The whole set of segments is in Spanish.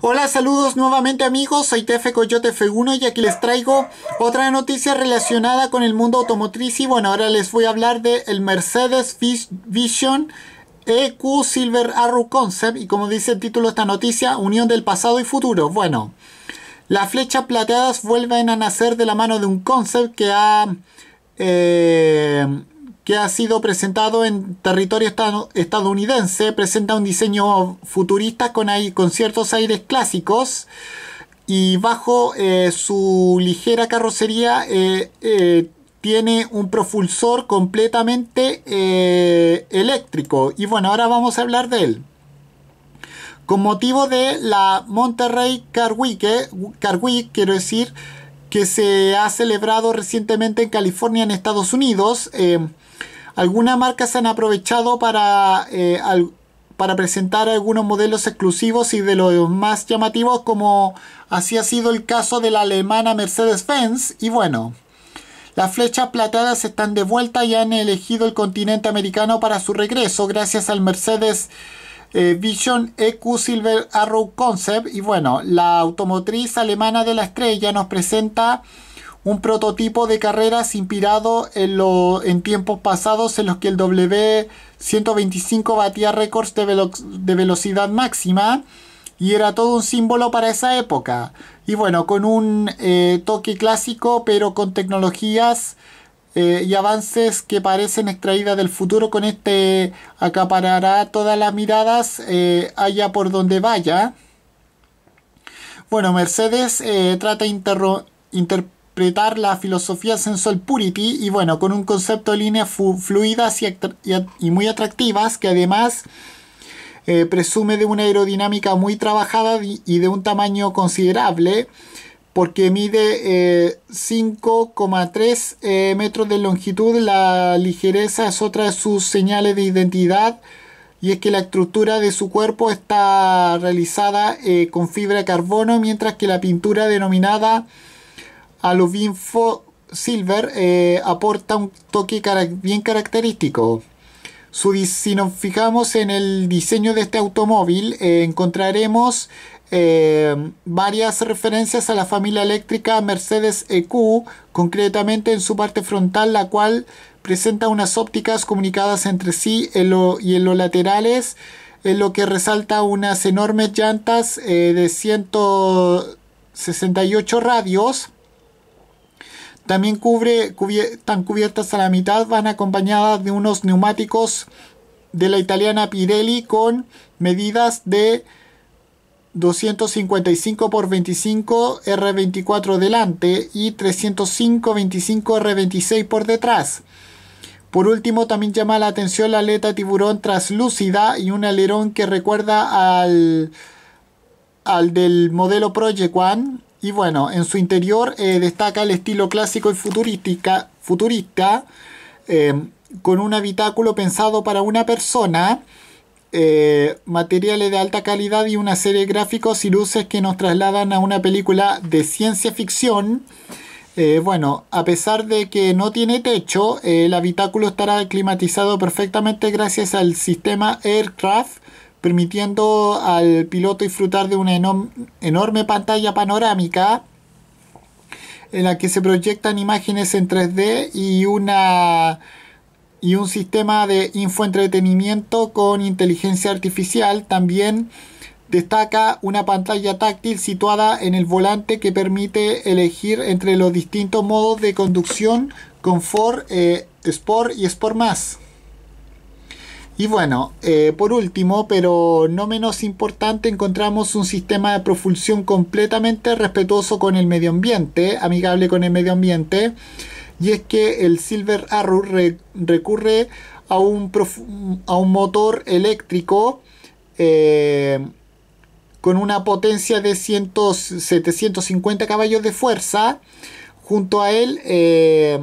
Hola, saludos nuevamente amigos, soy Tefe Coyote F1 y aquí les traigo otra noticia relacionada con el mundo automotriz y bueno, ahora les voy a hablar del el Mercedes Vision EQ Silver Arrow Concept y como dice el título de esta noticia, unión del pasado y futuro. Bueno, las flechas plateadas vuelven a nacer de la mano de un concept que ha... Eh, que ha sido presentado en territorio estadounidense, presenta un diseño futurista con, ciertos aires clásicos y bajo eh, su ligera carrocería eh, eh, tiene un propulsor completamente eléctrico. Y bueno, ahora vamos a hablar de él. Con motivo de la Monterrey Car Week, Car quiero decir, que se ha celebrado recientemente en California, en Estados Unidos. Algunas marcas se han aprovechado para, eh, para presentar algunos modelos exclusivos y de los más llamativos como así ha sido el caso de la alemana Mercedes-Benz y bueno, las flechas plateadas están de vuelta y han elegido el continente americano para su regreso gracias al Mercedes eh, Vision EQ Silver Arrow Concept y bueno, la automotriz alemana de la estrella nos presenta un prototipo de carreras inspirado en, en tiempos pasados en los que el W125 batía récords de, velocidad máxima y era todo un símbolo para esa época. Y bueno, con un eh, toque clásico pero con tecnologías eh, y avances que parecen extraídas del futuro con este acaparará todas las miradas eh, allá por donde vaya. Bueno, Mercedes trata de inter la filosofía sensual purity y bueno, con un concepto de líneas fluidas y, muy atractivas que además eh, presume de una aerodinámica muy trabajada y, de un tamaño considerable porque mide 5,3 eh, eh, metros de longitud. La ligereza es otra de sus señales de identidad y es que la estructura de su cuerpo está realizada con fibra de carbono, mientras que la pintura denominada Aluvinfo Silver eh, aporta un toque bien característico. si nos fijamos en el diseño de este automóvil, eh, encontraremos eh, varias referencias a la familia eléctrica Mercedes EQ, concretamente en su parte frontal, la cual presenta unas ópticas comunicadas entre sí y en los laterales, en lo que resalta unas enormes llantas de 168 radios también cubre, están cubiertas a la mitad, van acompañadas de unos neumáticos de la italiana Pirelli con medidas de 255 x 25 R24 delante y 305 25 R26 por detrás. Por último, también llama la atención la aleta tiburón traslúcida y un alerón que recuerda al, al del modelo Project One y bueno, en su interior eh, destaca el estilo clásico y futurística, futurista, eh, con un habitáculo pensado para una persona, eh, materiales de alta calidad y una serie de gráficos y luces que nos trasladan a una película de ciencia ficción. bueno, a pesar de que no tiene techo, el habitáculo estará climatizado perfectamente gracias al sistema Aircraft permitiendo al piloto disfrutar de una enorme pantalla panorámica en la que se proyectan imágenes en 3D y una y un sistema de infoentretenimiento con inteligencia artificial también destaca una pantalla táctil situada en el volante que permite elegir entre los distintos modos de conducción confort eh, sport y sport más y bueno, eh, por último, pero no menos importante, encontramos un sistema de propulsión completamente respetuoso con el medio ambiente, amigable con el medio ambiente, y es que el Silver Arrow recurre a un, motor eléctrico eh, con una potencia de 750 caballos de fuerza. Junto a él... Eh,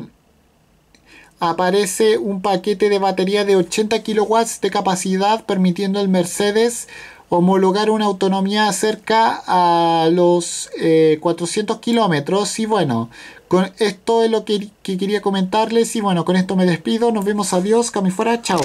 aparece un paquete de batería de 80 kW de capacidad permitiendo al Mercedes homologar una autonomía cerca a los 400 eh, kilómetros y bueno con esto es lo que, que quería comentarles y bueno con esto me despido nos vemos adiós cami fuera chao